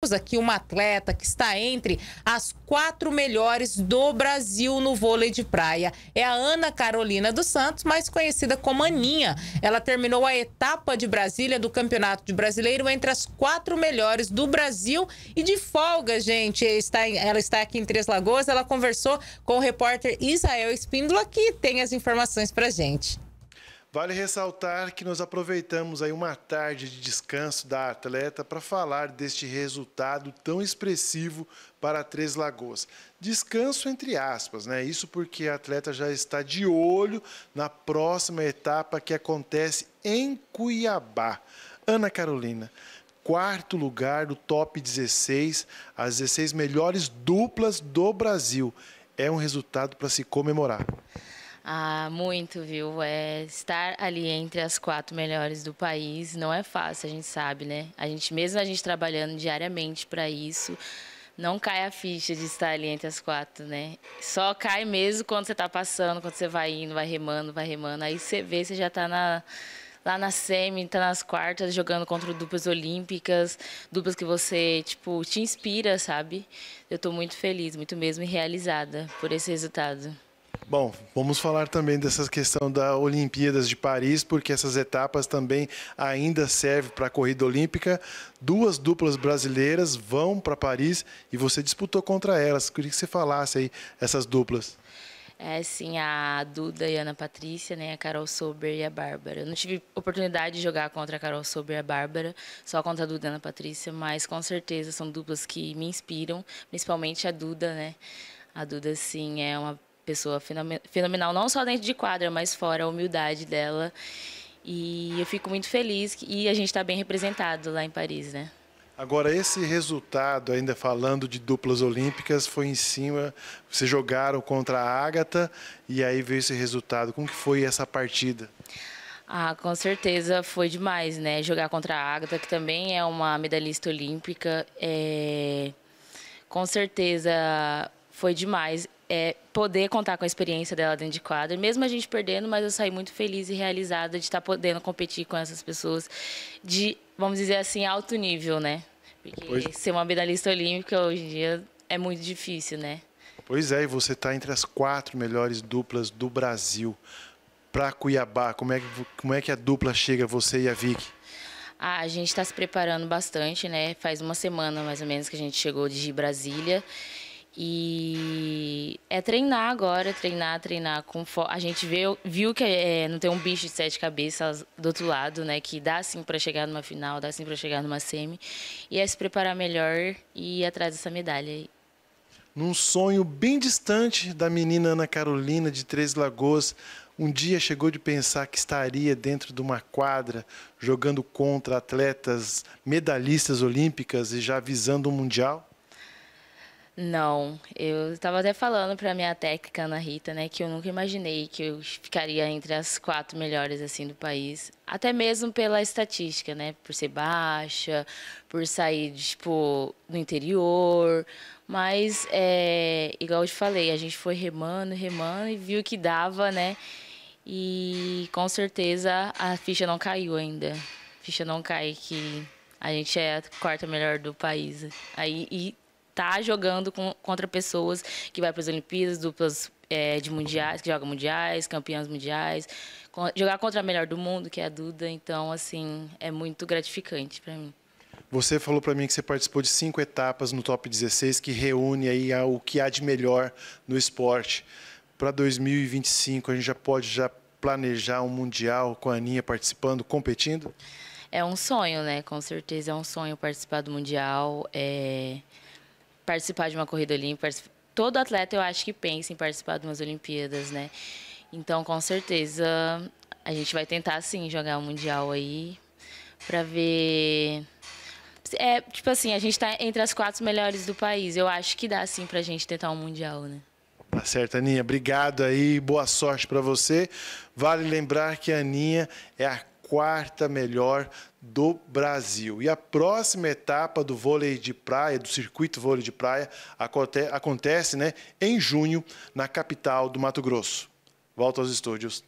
Temos aqui uma atleta que está entre as quatro melhores do Brasil no vôlei de praia. É a Ana Carolina dos Santos, mais conhecida como Aninha. Ela terminou a etapa de Brasília do Campeonato de Brasileiro entre as quatro melhores do Brasil e de folga, gente. Está, ela está aqui em Três Lagoas. Ela conversou com o repórter Israel Espíndola, que tem as informações pra gente. Vale ressaltar que nós aproveitamos aí uma tarde de descanso da atleta para falar deste resultado tão expressivo para Três Lagoas. Descanso entre aspas, né? Isso porque a atleta já está de olho na próxima etapa que acontece em Cuiabá. Ana Carolina, quarto lugar do top 16, as 16 melhores duplas do Brasil. É um resultado para se comemorar. Ah, muito, viu? É, estar ali entre as quatro melhores do país não é fácil, a gente sabe, né? A gente, mesmo a gente trabalhando diariamente para isso, não cai a ficha de estar ali entre as quatro, né? Só cai mesmo quando você está passando, quando você vai indo, vai remando, vai remando. Aí você vê, você já está na lá na semi, tá nas quartas, jogando contra duplas olímpicas, duplas que você, tipo, te inspira, sabe? Eu estou muito feliz, muito mesmo e realizada por esse resultado. Bom, vamos falar também dessa questão da Olimpíadas de Paris, porque essas etapas também ainda servem para a corrida olímpica. Duas duplas brasileiras vão para Paris e você disputou contra elas. Queria que você falasse aí essas duplas. É, sim, a Duda e a Ana Patrícia, né, a Carol Sober e a Bárbara. Eu não tive oportunidade de jogar contra a Carol Sober e a Bárbara, só contra a Duda e a Ana Patrícia, mas com certeza são duplas que me inspiram, principalmente a Duda, né? A Duda, sim, é uma pessoa fenomenal, não só dentro de quadra, mas fora a humildade dela. E eu fico muito feliz e a gente está bem representado lá em Paris, né? Agora, esse resultado, ainda falando de duplas olímpicas, foi em cima. Vocês jogaram contra a Ágata e aí veio esse resultado. Como que foi essa partida? Ah, com certeza foi demais, né? Jogar contra a Ágata, que também é uma medalhista olímpica. É... Com certeza foi demais é, poder contar com a experiência dela dentro de quadro. Mesmo a gente perdendo, mas eu saí muito feliz e realizada de estar podendo competir com essas pessoas de, vamos dizer assim, alto nível, né? Porque pois... ser uma medalhista olímpica hoje em dia é muito difícil, né? Pois é, e você está entre as quatro melhores duplas do Brasil. Para Cuiabá, como é, que, como é que a dupla chega, você e a Vicky? Ah, a gente está se preparando bastante, né? Faz uma semana mais ou menos que a gente chegou de Brasília. E é treinar agora, treinar, treinar. Com A gente viu que é, não tem um bicho de sete cabeças do outro lado, né? Que dá sim para chegar numa final, dá sim para chegar numa semi. E é se preparar melhor e ir atrás dessa medalha aí. Num sonho bem distante da menina Ana Carolina, de Três Lagoas, um dia chegou de pensar que estaria dentro de uma quadra jogando contra atletas medalhistas olímpicas e já visando o um Mundial? Não, eu estava até falando para minha técnica Ana Rita, né, que eu nunca imaginei que eu ficaria entre as quatro melhores assim do país, até mesmo pela estatística, né, por ser baixa, por sair tipo no interior, mas é, igual eu te falei, a gente foi remando, remando e viu que dava, né, e com certeza a ficha não caiu ainda, a ficha não cai que a gente é a quarta melhor do país, aí e tá jogando com, contra pessoas que vai para as Olimpíadas, duplas é, de mundiais, que joga mundiais, campeãs mundiais, com, jogar contra a melhor do mundo, que é a Duda, então assim, é muito gratificante para mim. Você falou para mim que você participou de cinco etapas no Top 16 que reúne aí o que há de melhor no esporte. Para 2025 a gente já pode já planejar um mundial com a Aninha participando, competindo? É um sonho, né? Com certeza é um sonho participar do mundial. É participar de uma corrida olímpica. Todo atleta, eu acho que pensa em participar de umas Olimpíadas, né? Então, com certeza, a gente vai tentar, sim, jogar o Mundial aí para ver... É, tipo assim, a gente está entre as quatro melhores do país. Eu acho que dá, sim, para a gente tentar um Mundial, né? Tá certo, Aninha. Obrigado aí, boa sorte para você. Vale lembrar que a Aninha é a quarta melhor do Brasil. E a próxima etapa do vôlei de praia, do circuito vôlei de praia, acontece né, em junho, na capital do Mato Grosso. Volto aos estúdios.